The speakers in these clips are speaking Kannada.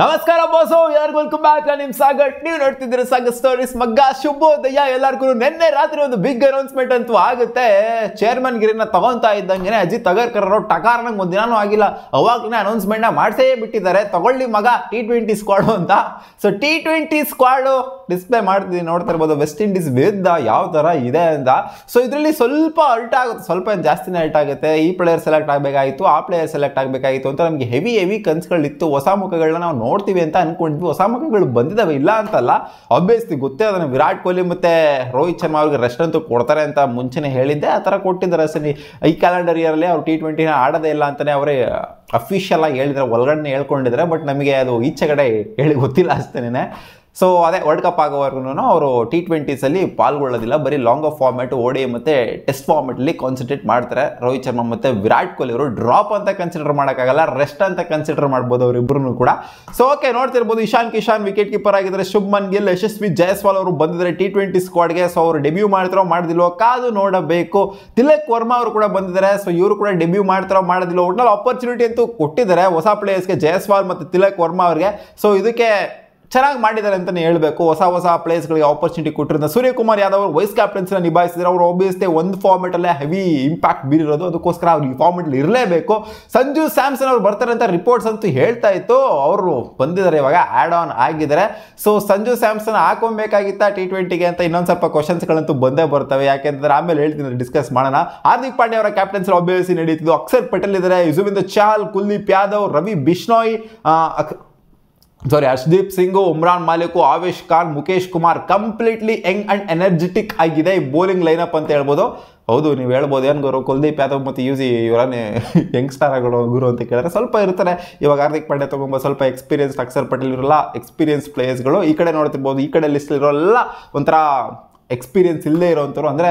ನಮಸ್ಕಾರ ಬಾಸು ಎಲ್ಲರಿಗೂ ವೆಲ್ಕಮ್ ಬ್ಯಾಕ್ ನಿಮ್ ಸಾಗರ್ ನೀವು ನೋಡ್ತಿದ್ದೀರ ಸಾಗರ್ ಸ್ಟೋರೀಸ್ ಮಗ್ಗ ಶುಭೋದಯ ಎಲ್ಲರಿಗೂ ನಿನ್ನೆ ರಾತ್ರಿ ಒಂದು ಬಿಗ್ ಅನೌನ್ಸ್ಮೆಂಟ್ ಅಂತೂ ಆಗುತ್ತೆ ಚೇರ್ಮನ್ ಗಿರಿನ ತಗೊಂತಾ ಇದ್ದಂಗೆ ಅಜಿತ್ ತಗರ್ಕರ್ ಅವರು ನಂಗೆ ಒಂದು ಆಗಿಲ್ಲ ಅವಾಗನೇ ಅನೌನ್ಸ್ಮೆಂಟ್ ಮಾಡಿಸೇ ಬಿಟ್ಟಿದ್ದಾರೆ ತಗೊಳ್ಳಿ ಮಗ ಟಿ ಟ್ವೆಂಟಿ ಸ್ಕ್ವಾಡ್ ಅಂತ so T twenty squad display ಮಾಡ್ತಿದ್ದೀನಿ ನೋಡ್ತಾ ಇರ್ಬೋದು ವೆಸ್ಟ್ ಇಂಡೀಸ್ ವಿರುದ್ಧ ಯಾವ ತರ ಇದೆ ಅಂತ ಸೊ ಇದರಲ್ಲಿ ಸ್ವಲ್ಪ ಅಲ್ಟ್ ಆಗುತ್ತೆ ಸ್ವಲ್ಪ ಜಾಸ್ತಿನೇ ಅಲ್ಟ್ ಆಗುತ್ತೆ ಈ ಪ್ಲೇಯರ್ ಸೆಲೆಕ್ಟ್ ಆಗ್ಬೇಕಾಯ್ತು ಆ ಪ್ಲೇಯರ್ ಸೆಲೆಕ್ಟ್ ಆಗಬೇಕಾಗಿತ್ತು ಅಂತ ನಮಗೆ ಹೆವಿ ಹೆವಿ ಇತ್ತು ಹೊಸ ಮುಖಗಳನ್ನ ನಾವು ನೋಡ್ತೀವಿ ಅಂತ ಅನ್ಕೊಂಡ್ವಿ ಹೊಸ ಮಕ್ಕಳು ಬಂದಿದ್ದಾವೆ ಇಲ್ಲ ಅಂತಲ್ಲ ಆಬ್ವಿಯಸ್ಲಿ ಗೊತ್ತೇ ಅದನ್ನು ವಿರಾಟ್ ಕೊಹ್ಲಿ ಮತ್ತು ರೋಹಿತ್ ಶರ್ಮಾ ಅವ್ರಿಗೆ ರೆಸ್ಟ್ ಅಂತೂ ಕೊಡ್ತಾರೆ ಅಂತ ಮುಂಚೆನೇ ಹೇಳಿದ್ದೆ ಆ ಥರ ಕೊಟ್ಟಿದ್ದಾರೆ ಸರಿ ಈ ಕ್ಯಾಲೆಂಡರ್ ಇಯರಲ್ಲಿ ಅವ್ರು ಟಿ ಟ್ವೆಂಟಿನ ಆಡೋದೇ ಇಲ್ಲ ಅಂತಲೇ ಅವರೇ ಅಫಿಷಿಯಲ್ ಆಗಿ ಹೇಳಿದರೆ ಒಳಗಡೆ ಹೇಳ್ಕೊಂಡಿದ್ದಾರೆ ಬಟ್ ನಮಗೆ ಅದು ಈಚೆಗಡೆ ಹೇಳಿ ಗೊತ್ತಿಲ್ಲ ಅಷ್ಟೇನೆ ಸೊ ಅದೇ ವರ್ಲ್ಡ್ ಕಪ್ ಆಗೋವರೆಗೂ ಅವರು ಟಿ ಟ್ವೆಂಟೀಸಲ್ಲಿ ಪಾಲ್ಗೊಳ್ಳೋದಿಲ್ಲ ಬರೀ ಲಾಂಗ್ ಆಫ್ ಫಾರ್ಮ್ಯಾಟ್ ಓಡಿ ಮತ್ತು ಟೆಸ್ಟ್ ಫಾರ್ಮೇಟಲ್ಲಿ ಕಾನ್ಸಂಟ್ರೇಟ್ ಮಾಡ್ತಾರೆ ರೋಹಿತ್ ಶರ್ಮಾ ಮತ್ತು ವಿರಾಟ್ ಕೊಹ್ಲಿ ಅವರು ಡ್ರಾಪ್ ಅಂತ ಕನ್ಸಿಡರ್ ಮಾಡೋಕ್ಕಾಗಲ್ಲ ರೆಸ್ಟ್ ಅಂತ ಕನ್ಸಿಡರ್ ಮಾಡ್ಬೋದು ಅವರಿಬ್ಬರೂ ಕೂಡ ಸೊ ಓಕೆ ನೋಡ್ತಿರ್ಬೋದು ಇಶಾನ್ ಕಿಶಾನ್ ವಿಕೆಟ್ ಕೀಪರ್ ಆಗಿದ್ದಾರೆ ಶುಭ್ಮನ್ ಗಿಲ್ ಯಶಸ್ವಿ ಜಯಸ್ವಾಲ್ ಅವರು ಬಂದಿದ್ದಾರೆ ಟಿ ಟ್ವೆಂಟಿ ಸ್ಕ್ವಾಡ್ಗೆ ಸೊ ಅವರು ಡೆಬ್ಯೂ ಮಾಡ್ತಾರೋ ಮಾಡೋದಿಲ್ವೋ ಕಾದು ನೋಡಬೇಕು ತಿಲಕ್ ವರ್ಮಾ ಅವರು ಕೂಡ ಬಂದಿದ್ದಾರೆ ಸೊ ಇವರು ಕೂಡ ಡೆಬ್ಯೂ ಮಾಡ್ತಾರೋ ಮಾಡೋದಿಲ್ಲ ಒಟ್ನಲ್ಲಿ ಆಪರ್ಚುನಿಟಿ ಅಂತೂ ಕೊಟ್ಟಿದ್ದಾರೆ ಹೊಸ ಪ್ಲೇಯರ್ಸ್ಗೆ ಜಯಸ್ವಾಲ್ ಮತ್ತು ತಿಲಕ್ ವರ್ಮಾ ಅವರಿಗೆ ಸೊ ಇದಕ್ಕೆ ಚೆನ್ನಾಗಿ ಮಾಡಿದ್ದಾರೆ ಅಂತಲೇ ಹೇಳಬೇಕು ಹೊಸ ಹೊಸ ಪ್ಲೇಸ್ಗಳಿಗೆ ಆಪರ್ಚುನಿಟಿ ಕೊಟ್ಟಿರೋದು ಸೂರ್ಯಕುಮಾರ್ ಯಾದವ್ ಅವರು ವೈಸ್ ಕ್ಯಾಪ್ಟನ್ಸಿನ ನಿಭಾಯಿಸಿದ್ರೆ ಅವರು ಒಬ್ಬಿಯಸ್ಲಿ ಒಂದು ಫಾರ್ಮೆಟಲ್ಲೇ ಹೆವಿ ಇಂಪ್ಯಾಕ್ಟ್ ಬೀರಿರೋದು ಅದಕ್ಕೋಸ್ಕರ ಅವ್ರು ಈ ಫಾರ್ಮೆಟ್ಲಿ ಇರಲೇಬೇಕು ಸಂಜು ಸ್ಯಾಮ್ಸನ್ ಅವ್ರು ಬರ್ತಾರೆ ಅಂತ ರಿಪೋರ್ಟ್ಸ್ ಅಂತೂ ಹೇಳ್ತಾ ಇತ್ತು ಅವರು ಬಂದಿದ್ದಾರೆ ಇವಾಗ ಆ್ಯಡ್ ಆನ್ ಆಗಿದ್ದಾರೆ ಸೊ ಸಂಜು ಸ್ಯಾಮ್ಸನ್ ಹಾಕೊಬೇಕಾಗಿತ್ತ ಟಿ ಟ್ವೆಂಟಿಗೆ ಅಂತ ಇನ್ನೊಂದು ಸ್ವಲ್ಪ ಕ್ವಶನ್ಸ್ಗಳಂತೂ ಬಂದೇ ಬರ್ತವೆ ಯಾಕೆಂದರೆ ಆಮೇಲೆ ಹೇಳ್ತೀನಿ ಡಿಸ್ಕಸ್ ಮಾಡೋಣ ಹಾರ್ದಿಕ್ ಪಾಂಡೆ ಅವರ ಕ್ಯಾಪ್ಟನ್ಸಿ ಒಬ್ಬಿಯಸ್ಲಿ ನಡೀತಿದ್ದು ಅಕ್ಷರ್ ಪಟೇಲ್ ಇದ್ದಾರೆ Yuzvendra Chahal Kuldeep Yadav Ravi Bishnoi sorry Arshdeep Singh Umran Malik Avesh Khan Mukesh Kumar completely young and energetic ಆಗಿದೆ ಈ ಬೌಲಿಂಗ್ ಲೈನಪ್ ಅಂತ ಹೇಳ್ಬೋದು ಹೌದು ನೀವು ಹೇಳ್ಬೋದು ಏನು ಗುರು ಕುಲ್ದೀಪ್ ಯಾದವ್ ಮತ್ತು ಯೂಸಿ ಇವರನ್ನೇ ಯಂಗ್ಸ್ಟಾರ್ಗಳು ಗುರು ಅಂತ ಕೇಳಿದ್ರೆ ಸ್ವಲ್ಪ ಇರ್ತಾರೆ ಇವಾಗ ಹಾರ್ದಿಕ್ ಪಾಂಡೆ ತೊಗೊಂಬ ಸ್ವಲ್ಪ ಎಕ್ಸ್ಪೀರಿಯನ್ಸ್ ಅಕ್ಷರ್ ಪಟೇಲ್ ಇರೋಲ್ಲ ಎಕ್ಸ್ಪೀರಿಯನ್ಸ್ ಪ್ಲೇಯರ್ಸ್ಗಳು ಈ ಕಡೆ ನೋಡ್ತಿರ್ಬೋದು ಈ ಕಡೆ ಲಿಸ್ಟ್ ಇರೋಲ್ಲ ಒಂಥರ ಎಕ್ಸ್ಪೀರಿಯನ್ಸ್ ಇಲ್ಲದೆ ಇರೋವಂಥವ್ರು ಅಂದರೆ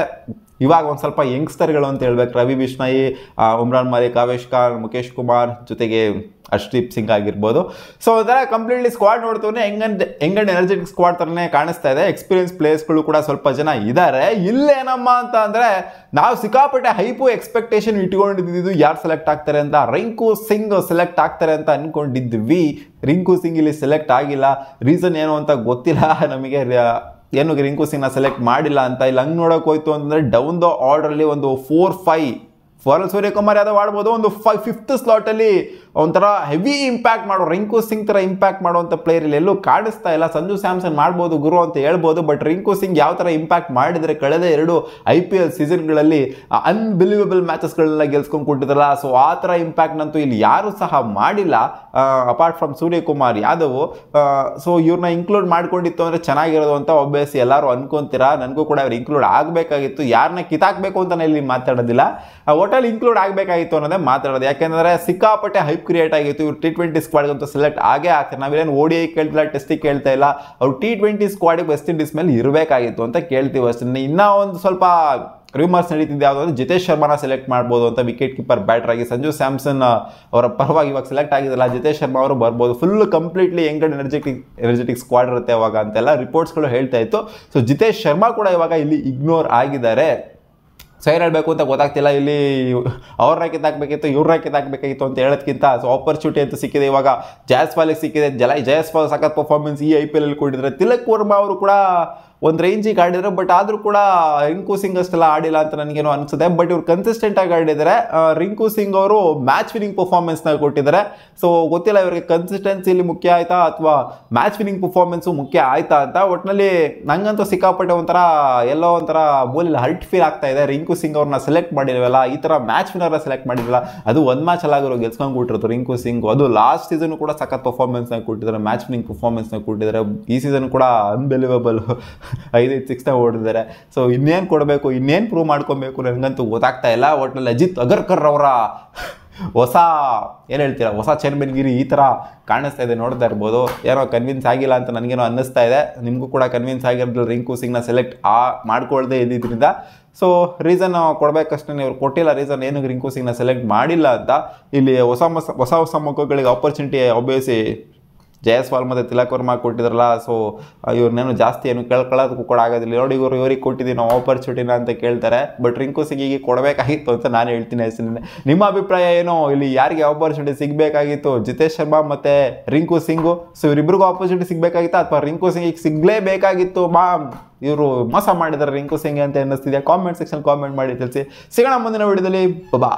ಇವಾಗ ಒಂದು ಸ್ವಲ್ಪ ಯಂಗ್ಸ್ಟರ್ಗಳು ಅಂತ ಹೇಳ್ಬೇಕು ರವಿ ಬಿಷ್ಣಾಯಿ ಉಮ್ರಾನ್ ಮಲಿಕ್ ಕಾವೇಶ್ ಖಾನ್ ಮುಖೇಶ್ ಕುಮಾರ್ ಜೊತೆಗೆ ಅಶ್ರೀಪ್ ಸಿಂಗ್ ಆಗಿರ್ಬೋದು ಸೊ ಅದರ ಕಂಪ್ಲೀಟ್ಲಿ ಸ್ಕ್ವಾಡ್ ನೋಡ್ತವ್ರೆ ಹೆಂಗಂಡ್ ಹೆಂಗಂಡ್ ಎನರ್ಜೆಟಿಕ್ ಸ್ಕ್ವಾಡ್ ಥರನೇ ಕಾಣಿಸ್ತಾ ಇದೆ ಎಕ್ಸ್ಪೀರಿಯನ್ಸ್ ಪ್ಲೇಯರ್ಸ್ಗಳು ಕೂಡ ಸ್ವಲ್ಪ ಜನ ಇದ್ದಾರೆ ಇಲ್ಲೇನಮ್ಮ ಅಂತ ಅಂದರೆ ನಾವು ಸಿಕ್ಕಾಪಟ್ಟೆ ಹೈಪು ಎಕ್ಸ್ಪೆಕ್ಟೇಷನ್ ಇಟ್ಕೊಂಡಿದ್ದು ಯಾರು ಸೆಲೆಕ್ಟ್ ಆಗ್ತಾರೆ ಅಂತ ರಿಂಕು ಸಿಂಗ್ ಸೆಲೆಕ್ಟ್ ಆಗ್ತಾರೆ ಅಂತ ಅಂದ್ಕೊಂಡಿದ್ವಿ ರಿಂಕು ಸಿಂಗ್ ಇಲ್ಲಿ ಸೆಲೆಕ್ಟ್ ಆಗಿಲ್ಲ ರೀಸನ್ ಏನು ಅಂತ ಗೊತ್ತಿಲ್ಲ ನಮಗೆ ಏನು ರಿಂಕು ಸಿಂಗ್ನ ಸೆಲೆಕ್ಟ್ ಮಾಡಿಲ್ಲ ಅಂತ ಇಲ್ಲಿ ಹಂಗೆ ನೋಡೋಕೆ ಹೋಯ್ತು ಅಂದರೆ ಡೌನ್ ದ ಆರ್ಡ್ರಲ್ಲಿ ಒಂದು ಫೋರ್ ಫೈ ಫಾರಲ್ ಸೂರ್ಯಕುಮಾರ್ ಯಾದವ್ ಆಡ್ಬೋದು ಒಂದು ಫೈ ಫಿಫ್ತ್ ಸ್ಲಾಟಲ್ಲಿ ಒಂಥರ ಹೆವಿ ಇಂಪ್ಯಾಕ್ಟ್ ಮಾಡೋ ರಿಂಕು ಸಿಂಗ್ ಥರ ಇಂಪ್ಯಾಕ್ಟ್ ಮಾಡುವಂಥ ಪ್ಲೇಯರ್ ಇಲ್ಲಿ ಎಲ್ಲೂ ಕಾಡಿಸ್ತಾ ಇಲ್ಲ ಸಂಜು ಸ್ಯಾಮ್ಸನ್ ಮಾಡ್ಬೋದು ಗುರು ಅಂತ ಹೇಳ್ಬೋದು ಬಟ್ ರಿಂಕು ಸಿಂಗ್ ಯಾವ ಥರ ಇಂಪ್ಯಾಕ್ಟ್ ಮಾಡಿದರೆ ಕಳೆದ ಎರಡು ಐ ಪಿ ಎಲ್ ಸೀಸನ್ಗಳಲ್ಲಿ ಅನ್ಬಿಲೀವಬಲ್ ಮ್ಯಾಚಸ್ಗಳನ್ನೆಲ್ಲ ಗೆಲ್ಸ್ಕೊಂಡು ಕೊಟ್ಟಿದ್ರಲ್ಲ ಸೊ ಆ ಥರ ಇಂಪ್ಯಾಕ್ಟ್ನಂತೂ ಇಲ್ಲಿ ಯಾರೂ ಸಹ ಮಾಡಿಲ್ಲ apart from Suryakumar Yadav so ಇವ್ರನ್ನ ಇನ್ಕ್ಲೂಡ್ ಮಾಡ್ಕೊಂಡಿತ್ತು ಅಂದರೆ ಚೆನ್ನಾಗಿರೋದು ಅಂತ ಒಬ್ಬಸ್ ಎಲ್ಲರೂ ಅನ್ಕೊಂತೀರಾ ನನಗೂ ಕೂಡ ಅವ್ರು ಇನ್ಕ್ಲೂಡ್ ಆಗಬೇಕಾಗಿತ್ತು ಯಾರನ್ನ ಕಿತಾಕ್ಬೇಕು ಅಂತ ಇಲ್ಲಿ ಮಾತಾಡೋದಿಲ್ಲ ಒಟ್ಟಲ್ಲಿ ಇನ್ಕ್ಲೂಡ್ ಆಗಬೇಕಾಗಿತ್ತು ಅನ್ನೋದೇ ಮಾತಾಡೋದು ಯಾಕೆಂದರೆ ಸಿಕ್ಕಾಪಟ್ಟೆ ಹೈ ಕ್ರಿಯೇಟ್ ಆಗಿತ್ತು ಇವ್ರು ಟಿ ಟ್ವೆಂಟಿ ಅಂತ ಸೆಲೆಕ್ಟ್ ಆಗೇ ಆಗ್ತಾರೆ ನಾವೇನು ಓಡಿ ಐ ಕೇಳ್ತಿಲ್ಲ ಟೆಸ್ಟಿಗೆ ಕೇಳ್ತಾ ಇಲ್ಲ ಅವ್ರು ಟಿ ಟ್ವೆಂಟಿ ಸ್ಕ್ವಾಡಿಗೆ ವೆಸ್ಟ್ ಇಂಡೀಸ್ ಮೇಲೆ ಇರಬೇಕಾಗಿತ್ತು ಅಂತ ಕೇಳ್ತೀವಿ ಅಷ್ಟೇ ಇನ್ನೂ ಒಂದು ಸ್ವಲ್ಪ ರೂಮರ್ಸ್ ನಡೀತಿದೆ ಯಾವುದಂದ್ರೆ ಜಿತೇಶ್ ಶರ್ಮಾನ ಸೆಲೆಕ್ಟ್ ಮಾಡ್ಬೋದು ಅಂತ ವಿಕೆಟ್ ಕೀಪರ್ ಬ್ಯಾಟರ್ ಆಗಿ ಸಂಜು ಸ್ಯಾಮ್ಸನ್ ಅವರ ಪರವಾಗಿ ಇವಾಗ ಸೆಲೆಕ್ಟ್ ಆಗಿದ್ದಲ್ಲ ಜಿತೇಶ್ ಶರ್ಮಾ ಅವರು ಬರ್ಬೋದು full completely young and energetic energetic squad ಇರುತ್ತೆ ಅವಾಗ ಅಂತೆಲ್ಲ ರಿಪೋರ್ಟ್ಸ್ಗಳು ಹೇಳ್ತಾ ಇತ್ತು ಸೊ ಜಿತೇಶ್ ಶರ್ಮಾ ಕೂಡ ಇವಾಗ ಇಲ್ಲಿ ಇಗ್ನೋರ್ ಆಗಿದ್ದಾರೆ ಸೈನ್ ಹೇಳಬೇಕು ಅಂತ ಗೊತ್ತಾಗ್ತಿಲ್ಲ ಇಲ್ಲಿ ಹಾಕಬೇಕಿತ್ತು ಇವ್ರ ಇವ್ರನ್ನ ಹಾಕಬೇಕಾಗಿತ್ತು ಅಂತ ಹೇಳೋದಕ್ಕಿಂತ ಸೊ ಆಪರ್ಚುನಿಟಿ ಅಂತ ಸಿಕ್ಕಿದೆ ಇವಾಗ ಜಯಸ್ಪಾಲಿಗೆ ಸಿಕ್ಕಿದೆ ಜಲ ಜಯಸ್ಪಾಲ್ ಸಖತ್ ಪರ್ಫಾರ್ಮೆನ್ಸ್ ಈ ಐ ಪಿ ಎಲ್ ಕೊಟ್ಟಿದ್ದಾರೆ ತಿಲಕ್ ವರ್ಮಾ ಅವರು ಕೂಡ ಒಂದು ರೇಂಜಿಗೆ ಆಡಿದ್ರು ಬಟ್ ಆದರೂ ಕೂಡ ರಿಂಕು ಸಿಂಗ್ ಅಷ್ಟೆಲ್ಲ ಆಡಿಲ್ಲ ಅಂತ ನನಗೇನು ಅನಿಸುತ್ತೆ ಬಟ್ ಇವ್ರು ಕನ್ಸಿಸ್ಟೆಂಟ್ ಆಗಿ ಆಡಿದ್ದಾರೆ ರಿಂಕು ಸಿಂಗ್ ಅವರು ಮ್ಯಾಚ್ ವಿನಿಂಗ್ ಪರ್ಫಾರ್ಮೆನ್ಸ್ನ ಕೊಟ್ಟಿದ್ದಾರೆ ಸೊ ಗೊತ್ತಿಲ್ಲ ಇವರಿಗೆ ಇಲ್ಲಿ ಮುಖ್ಯ ಆಯಿತಾ ಅಥವಾ ಮ್ಯಾಚ್ ವಿನಿಂಗ್ ಪರ್ಫಾರ್ಮೆನ್ಸು ಮುಖ್ಯ ಆಯಿತಾ ಅಂತ ಒಟ್ಟಿನಲ್ಲಿ ನಂಗಂತೂ ಸಿಕ್ಕಾಪಟ್ಟೆ ಒಂಥರ ಎಲ್ಲೋ ಒಂಥರ ಬೋಲಿಲ್ಲ ಹರ್ಟ್ ಫೀಲ್ ಆಗ್ತಾ ಇದೆ ರಿಂಕು ಸಿಂಗ್ ಅವ್ರನ್ನ ಸೆಲೆಕ್ಟ್ ಮಾಡಿಲ್ವಲ್ಲ ಈ ಥರ ಮ್ಯಾಚ್ ವಿನರ್ನ ಸೆಲೆಕ್ಟ್ ಮಾಡಿರಲ್ಲ ಅದು ಒಂದು ಮ್ಯಾಚ್ ಅಲ್ಲಾಗಿರೋ ಗೆಲ್ಸ್ಕೊಂಡು ಕೊಟ್ಟಿರೋದು ರಿಂಕು ಸಿಂಗ್ ಅದು ಲಾಸ್ಟ್ ಸೀಸನ್ ಕೂಡ ಸಖತ್ ಪರ್ಫಾರ್ಮೆನ್ಸ್ನ ಕೊಟ್ಟಿದ್ದಾರೆ ಮ್ಯಾಚ್ ವಿನಿಂಗ್ ಪರ್ಫಾರ್ಮೆನ್ಸ್ನ ಕೊಟ್ಟಿದ್ದಾರೆ ಈ ಸೀಸನ್ ಕೂಡ ಅನ್ಬಿಲಿವೇಬಲ್ ಐದು ಐದೈದು ಸಿಕ್ಸ್ನ ಓಡಿದ್ದಾರೆ ಸೊ ಇನ್ನೇನು ಕೊಡಬೇಕು ಇನ್ನೇನು ಪ್ರೂವ್ ಮಾಡ್ಕೊಬೇಕು ನನಗಂತೂ ಗೊತ್ತಾಗ್ತಾ ಇಲ್ಲ ಒಟ್ನಲ್ಲಿ ಅಜಿತ್ ಅಗರ್ಕರ್ ಅವರ ಹೊಸ ಏನು ಹೇಳ್ತೀರಾ ಹೊಸ ಗಿರಿ ಈ ಥರ ಕಾಣಿಸ್ತಾ ಇದೆ ನೋಡ್ತಾ ಇರ್ಬೋದು ಏನೋ ಕನ್ವಿನ್ಸ್ ಆಗಿಲ್ಲ ಅಂತ ನನಗೇನೋ ಅನ್ನಿಸ್ತಾ ಇದೆ ನಿಮಗೂ ಕೂಡ ಕನ್ವಿನ್ಸ್ ಆಗಿರೋದ್ರಲ್ಲಿ ರಿಂಕು ಸಿಂಗ್ನ ಸೆಲೆಕ್ಟ್ ಆ ಮಾಡ್ಕೊಳ್ಳದೆ ಇದ್ದಿದ್ದರಿಂದ ಸೊ ರೀಸನ್ ಕೊಡಬೇಕಷ್ಟೇ ಇವ್ರು ಕೊಟ್ಟಿಲ್ಲ ರೀಸನ್ ಏನು ರಿಂಕು ಸಿಂಗ್ನ ಸೆಲೆಕ್ಟ್ ಮಾಡಿಲ್ಲ ಅಂತ ಇಲ್ಲಿ ಹೊಸ ಹೊಸ ಹೊಸ ಹೊಸ ಆಪರ್ಚುನಿಟಿ ಒಬ್ಬಿಸಿ ಜಯಸ್ವಾಲ್ ಮತ್ತು ತಿಲಕ್ ಕೊಟ್ಟಿದ್ರಲ್ಲ ಸೊ ಇವ್ರನ್ನೇನು ಜಾಸ್ತಿ ಏನು ಕೇಳ್ಕೊಳ್ಳೋದಕ್ಕೂ ಕೂಡ ಆಗೋದಿಲ್ಲ ನೋಡಿ ಇವರು ಇವರಿಗೆ ಕೊಟ್ಟಿದ್ದೀನಿ ನಾವು ಆಪರ್ಚುನಿಟಿನ ಅಂತ ಕೇಳ್ತಾರೆ ಬಟ್ ರಿಂಕು ಸಿಗಿಗೆ ಕೊಡಬೇಕಾಗಿತ್ತು ಅಂತ ನಾನು ಹೇಳ್ತೀನಿ ಹೆಸರಿನ ನಿಮ್ಮ ಅಭಿಪ್ರಾಯ ಏನು ಇಲ್ಲಿ ಯಾರಿಗೆ ಆಪರ್ಚುನಿಟಿ ಸಿಗಬೇಕಾಗಿತ್ತು ಜಿತೇಶ್ ಶರ್ಮಾ ಮತ್ತು ರಿಂಕು ಸಿಂಗು ಸೊ ಇವರಿಬ್ಬರಿಗೂ ಆಪರ್ಚುನಿಟಿ ಸಿಗಬೇಕಾಗಿತ್ತು ಅಥವಾ ರಿಂಕು ಸಿಂಗಿಗೆ ಸಿಗಲೇಬೇಕಾಗಿತ್ತು ಮಾ ಇವರು ಮೋಸ ಮಾಡಿದ್ದಾರೆ ರಿಂಕು ಸಿಂಗ್ ಅಂತ ಅನ್ನಿಸ್ತಿದೆ ಕಾಮೆಂಟ್ ಸೆಕ್ಷನ್ ಕಾಮೆಂಟ್ ಮಾಡಿ ತಿಳಿಸಿ ಸಿಗೋಣ ಮುಂದಿನ ವಿಡಿಯೋದಲ್ಲಿ ಬಾ